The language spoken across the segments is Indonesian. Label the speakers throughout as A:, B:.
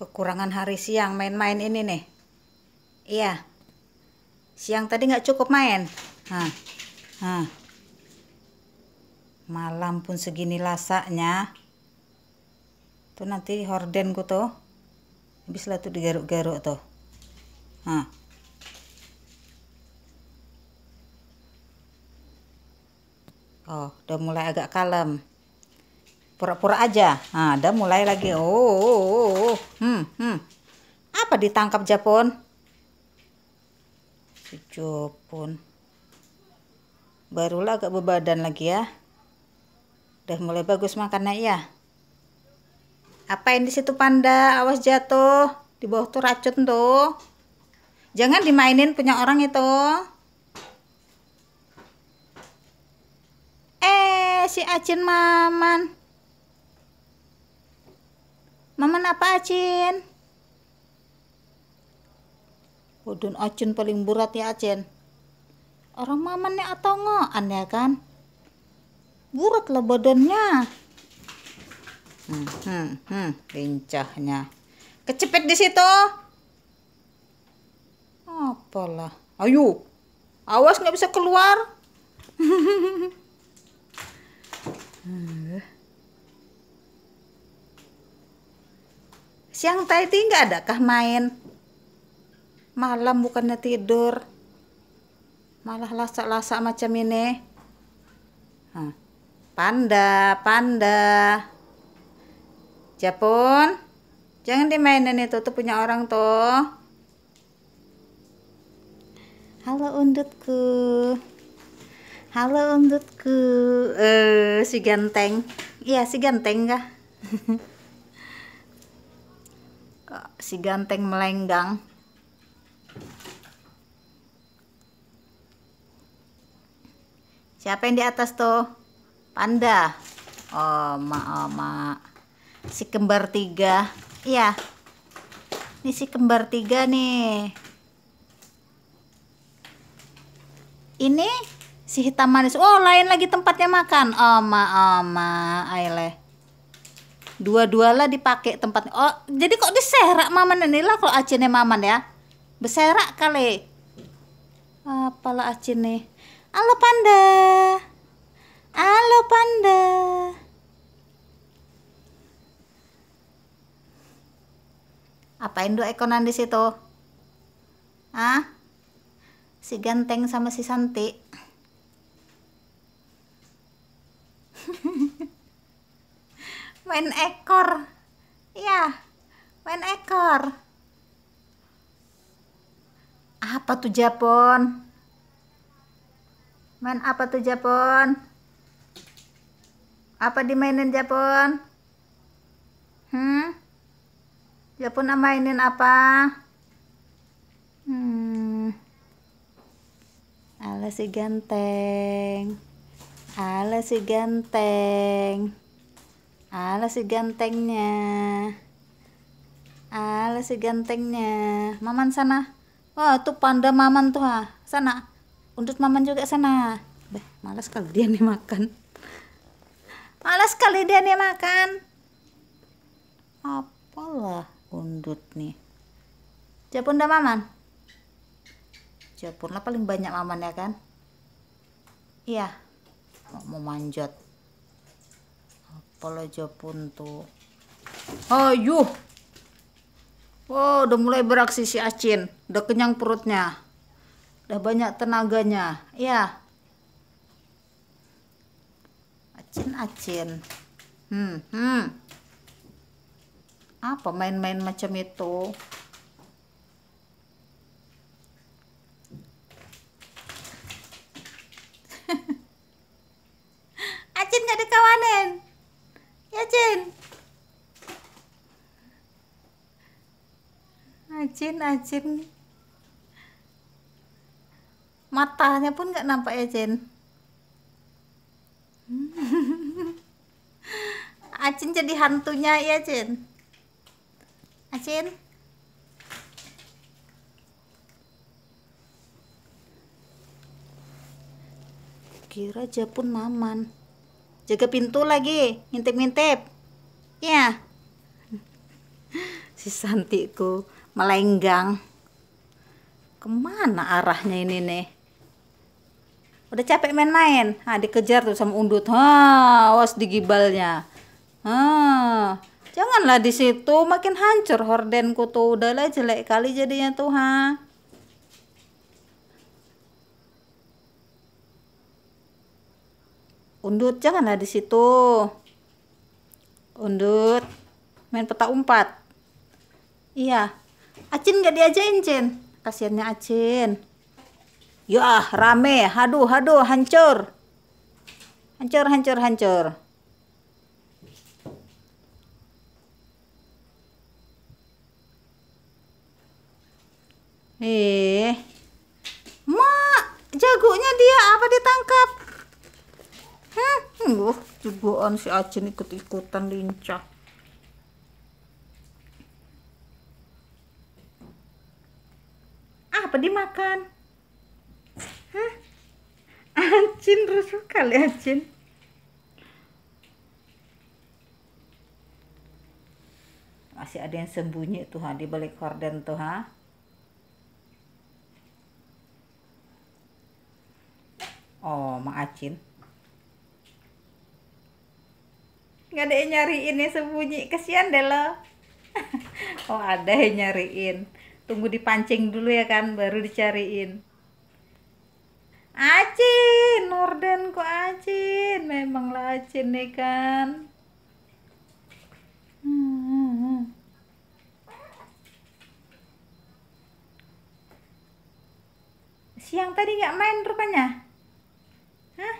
A: Kekurangan hari siang main-main ini nih. Iya. Siang tadi nggak cukup main. Hah. Hah. Malam pun segini lasaknya. Tuh nanti horden ku tuh. habis lah tuh digaruk-garuk tuh. Hah. Oh, udah mulai agak kalem. Pura-pura aja. Nah, udah mulai lagi. Oh, oh, oh, Kenapa ditangkap Japon? Si Japon. Barulah agak berbadan lagi ya. Udah mulai bagus makannya ya. Apain di situ panda? Awas jatuh. Di bawah tuh racun tuh. Jangan dimainin punya orang itu. Eh, si Acin Maman. Maman apa Acin? Udun acun paling berat ya acen. Orang mamannya atau ngoan ya kan? Burat lah badannya. Hmm, hmm, hmm, lincahnya. Kecepet di situ. Apalah. Ayo. Awas nggak bisa keluar. Siang tadi nggak adakah main? malam bukannya tidur malah lasak-lasak macam ini panda panda Japun jangan dimainin itu tuh punya orang tuh halo undutku halo undutku eh si ganteng iya si ganteng kah si ganteng melenggang Siapa yang di atas tuh? Panda. Oh Oma, oh, ma. Si kembar tiga. Iya. Ini si kembar tiga nih. Ini si hitam manis. Oh, lain lagi tempatnya makan. Oh Oma, oh, ma. Aile. dua dua lah dipakai tempatnya. Oh, jadi kok diserak maman lah. kalau acinnya maman ya. Beserak kali. Apalah acin nih. Halo panda. Halo panda. Apain dua ekonan di situ? Ah? Si ganteng sama si Santi. main ekor. Ya, main ekor. Apa tuh Japon? Main apa tuh Japon? Apa dimainin Japon? Hmm? Japon mainin apa? Hmm. Ala si ganteng. Ala si ganteng. Ala si gantengnya. Ala si gantengnya. Maman sana. Wah, oh, tuh panda maman tuh ha. Sana. Untuk maman juga sana. Beh, malas kali dia nih makan. Malas kali dia nih makan. Apalah undut nih. Japun dah maman. Japun lah paling banyak maman ya kan. Iya. Oh, mau manjat. Apalah Japun tuh. Ayuh. Oh, udah mulai beraksi si Acin. Udah kenyang perutnya udah banyak tenaganya ya acin acin hmm hmm apa main-main macam itu acin gak dikawanin ya acin acin acin matanya pun nggak nampak ya Jen hmm. Acin jadi hantunya ya Jen Acin kira Japun maman jaga pintu lagi ngintip-ngintip ya si santiku melenggang kemana arahnya ini nih udah capek main-main ah dikejar tuh sama undut ha awas digibalnya ha janganlah di situ makin hancur hordenku tuh udahlah jelek kali jadinya tuh ha undut janganlah di situ undut main peta umpat iya acin gak diajain cin kasiannya acin Ya, rame. Haduh, haduh, hancur. Hancur, hancur, hancur. Eh. Mak, jagonya dia apa ditangkap? Hmm, uh, jagoan si Acin ikut-ikutan lincah. kalian Jin masih ada yang sembunyi tuh ha di balik korden tuh ha oh Mang Acin nggak ada yang nyariin yang sembunyi kesian deh lo oh ada yang nyariin tunggu dipancing dulu ya kan baru dicariin acin Norden kok acin memanglah acin nih kan hmm. siang tadi nggak main rupanya hah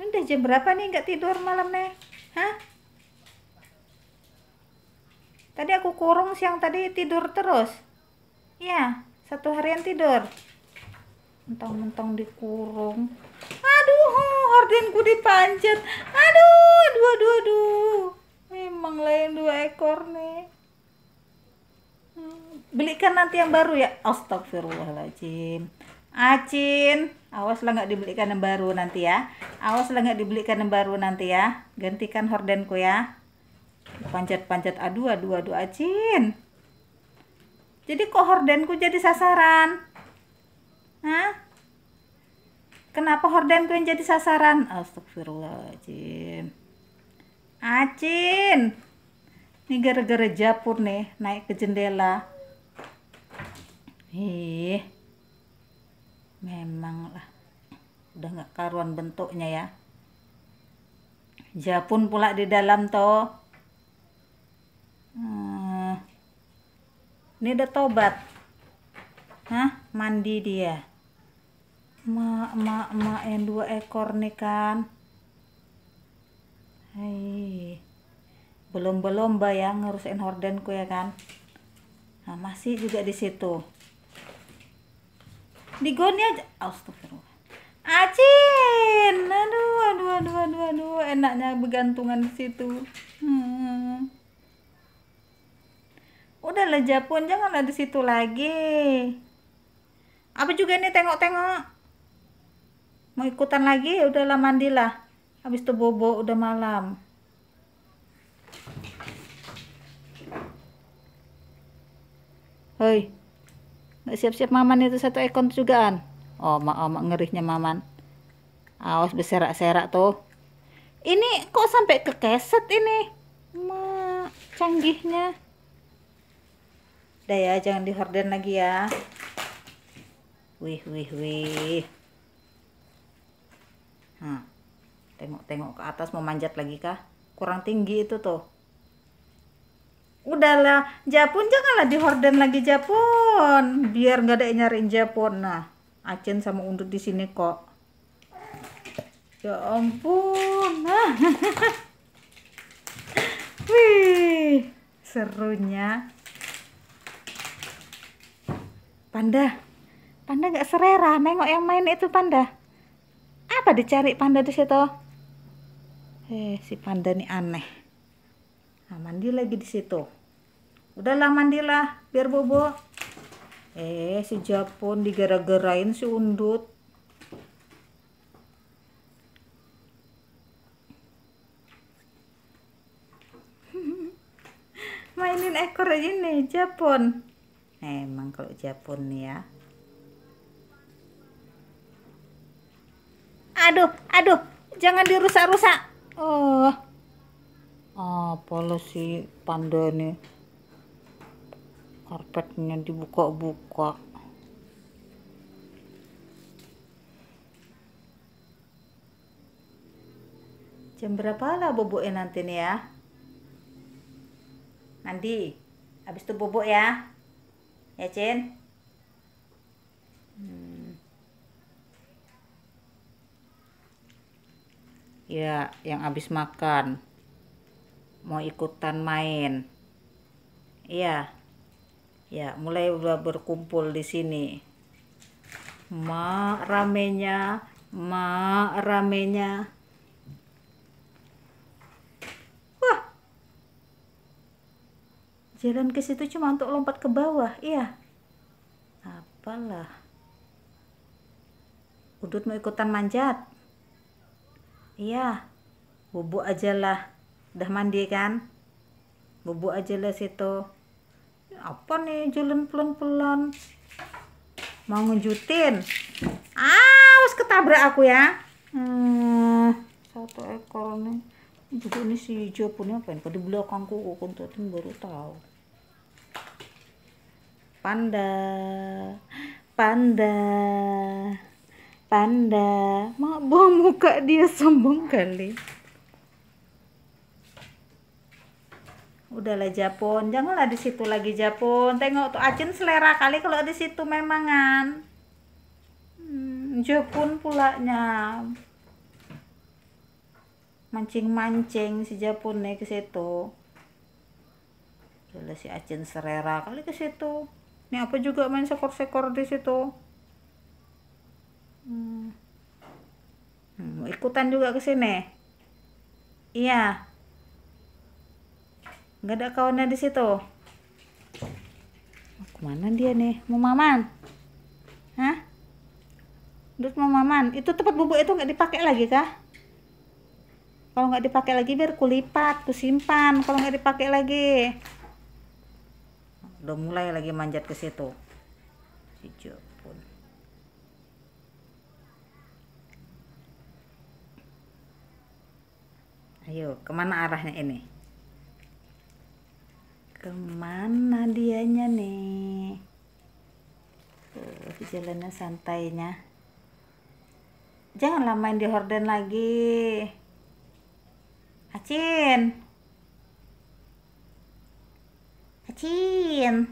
A: ini udah jam berapa nih nggak tidur malam nih hah tadi aku kurung siang tadi tidur terus iya satu harian tidur mentang-mentang dikurung aduh hordenku dipanjat aduh dua dua aduh, memang lain dua ekor nih hmm, belikan nanti yang baru ya astagfirullahaladzim acin awas lah nggak dibelikan yang baru nanti ya awas lah nggak dibelikan yang baru nanti ya gantikan hordenku ya panjat-panjat aduh aduh aduh acin jadi kok hordenku jadi sasaran Hah? Kenapa horden yang jadi sasaran? Astagfirullahaladzim. Acin. Ini gara-gara japur nih, naik ke jendela. Ih. Memang lah. Udah gak karuan bentuknya ya. Japun pula di dalam toh. Hmm. Ini udah tobat. Hah? Mandi dia. Mak, mak, mak yang dua ekor nih kan. Hai. Belum-belum bayang ngurusin hordenku ya kan. Nah, masih juga di situ. Digoni aja. Astagfirullah. Acin. Aduh, aduh, aduh, aduh, aduh. Enaknya bergantungan di situ. Hmm. Udahlah Japun, janganlah di situ lagi apa juga ini tengok-tengok mau ikutan lagi ya udahlah mandilah habis itu bobo udah malam hei nggak siap-siap maman itu satu ekon jugaan oh mak oh, ngerihnya maman awas berserak-serak tuh ini kok sampai kekeset ini mak canggihnya udah ya jangan dihorden lagi ya wih wih wih nah tengok-tengok ke atas mau manjat lagi kah kurang tinggi itu tuh udahlah Japun janganlah di horden lagi Japun biar nggak ada yang nyariin Japun nah Acen sama Undut di sini kok ya ampun nah. wih serunya panda Panda nggak serera nengok yang main itu panda. Apa dicari panda di situ? Eh, si panda ini aneh. Nah, mandi lagi di situ. Udahlah mandilah, biar bobo. Eh, si Japon digera-gerain si undut. mainin ekor aja nih Japon. emang kalau Japon nih ya. aduh, aduh, jangan dirusak-rusak. Oh. Ah, Apa lo sih panda ini? Karpetnya dibuka-buka. Jam berapa lah boboknya nanti nih ya? Nanti. Habis itu bobok ya. Ya, Cin. ya yang habis makan mau ikutan main iya ya mulai berkumpul di sini Ma ramenya ma ramenya wah jalan ke situ cuma untuk lompat ke bawah iya apalah udut mau ikutan manjat Iya, bubuk aja lah. Udah mandi kan? Bubuk aja lah situ. Apa nih jalan pelan-pelan? Mau ngejutin? Ah, harus ketabrak aku ya. Hmm, satu ekor nih. Juga ini si hijau punya apa ini? Di belakangku kok baru tahu. Panda. Panda panda mak buang muka dia sombong kali udahlah Japon janganlah di situ lagi Japon tengok tuh acin selera kali kalau di situ memangan hmm, Japon pulanya mancing-mancing si Japon nih ke situ Gila si acin selera kali ke situ ini apa juga main sekor-sekor di situ Hmm. hmm. ikutan juga ke sini. Iya. Nggak ada kawannya di situ. Oh, kemana dia nih? Mau maman? Hah? Duduk mau maman. Itu tempat bubuk itu nggak dipakai lagi kah? Kalau nggak dipakai lagi biar kulipat, kusimpan. Kalau nggak dipakai lagi. Udah mulai lagi manjat ke situ. Hijau. Ayo, kemana arahnya ini? Kemana dianya nih? Tuh, jalannya santainya. Jangan lamain di horden lagi. Acin. Acin.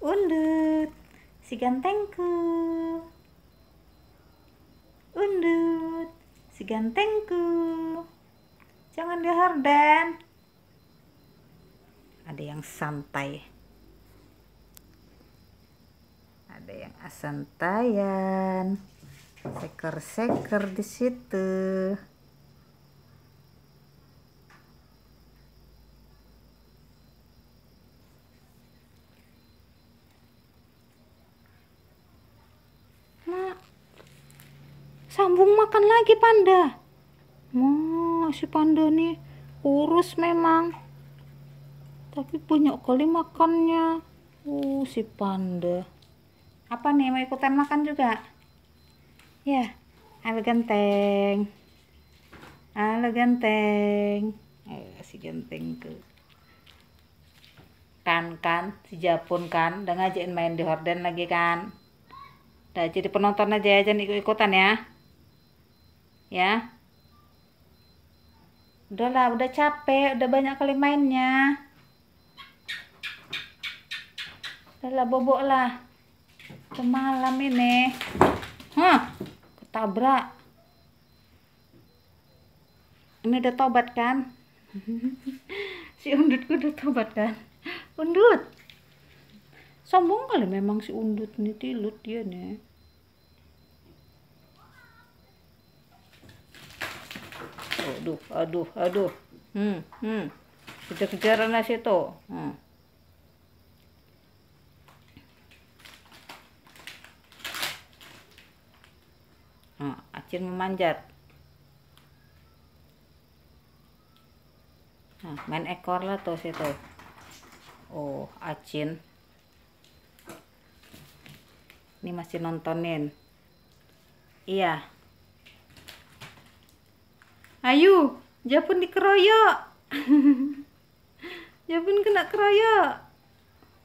A: Undut. Si gantengku. Undut. Si gantengku. Jangan di Harden. Ada yang santai. Ada yang asantayan. Seker-seker di situ. sambung makan lagi panda Wah, si panda nih kurus memang. Tapi banyak kali makannya. Uh, si panda. Apa nih, mau ikutan makan juga? Ya, halo genteng. Halo genteng. Eh, si genteng ke. Kan, kan, si Japun kan. Udah ngajakin main di horden lagi kan. Udah jadi penonton aja, aja ikut-ikutan ya. Ya udahlah udah capek udah banyak kali mainnya udahlah bobok lah semalam ini hah ketabrak ini udah tobat kan si undutku udah tobat kan undut sombong kali memang si undut nih tilut dia nih Aduh, aduh, aduh. Hmm, hmm. Kejar-kejaran lah situ. Hmm. Hmm, acin memanjat. Nah, main ekor lah tuh situ. Oh, acin. Ini masih nontonin. Iya. Ayu, Japun ya dikeroyok. Japun ya kena keroyok.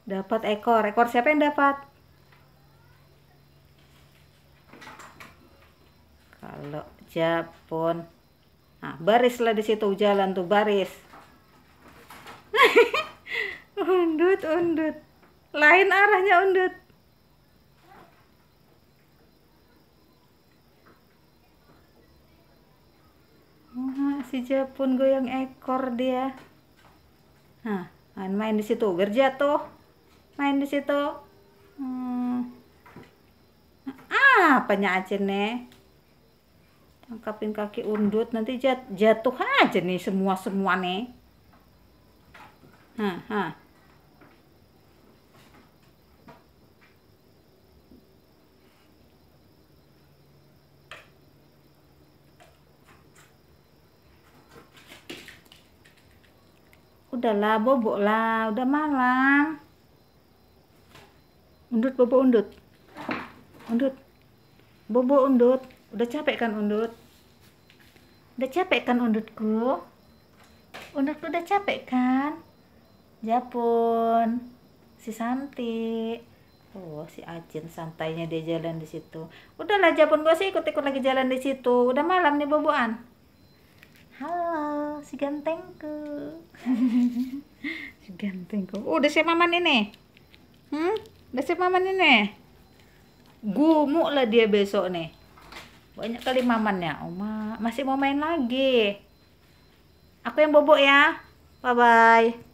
A: Dapat ekor. Ekor siapa yang dapat? Kalau Japun. Nah, baris di situ jalan tuh baris. undut, undut. Lain arahnya undut. si Japun goyang ekor dia. Nah, main-main di situ, biar jatuh. Main di situ. Hmm. Ah, apanya aja nih? Tangkapin kaki undut, nanti jat jatuh aja nih semua-semua nih. Hah, hah. udahlah bobo lah udah malam undut bobo undut undut bobo undut udah capek kan undut udah capek kan undutku undutku udah capek kan japun ya si Santi oh si Acin santainya dia jalan di situ udahlah japun gue sih ikut-ikut lagi jalan di situ udah malam nih boboan halo si gantengku si gantengku oh, udah siap maman ini hmm udah siap maman ini gumuk lah dia besok nih banyak kali mamannya oma oh, masih mau main lagi aku yang bobok ya bye bye